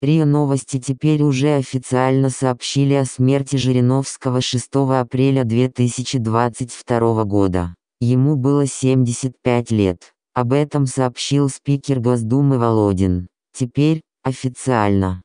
РИА Новости теперь уже официально сообщили о смерти Жириновского 6 апреля 2022 года. Ему было 75 лет. Об этом сообщил спикер Госдумы Володин. Теперь, официально,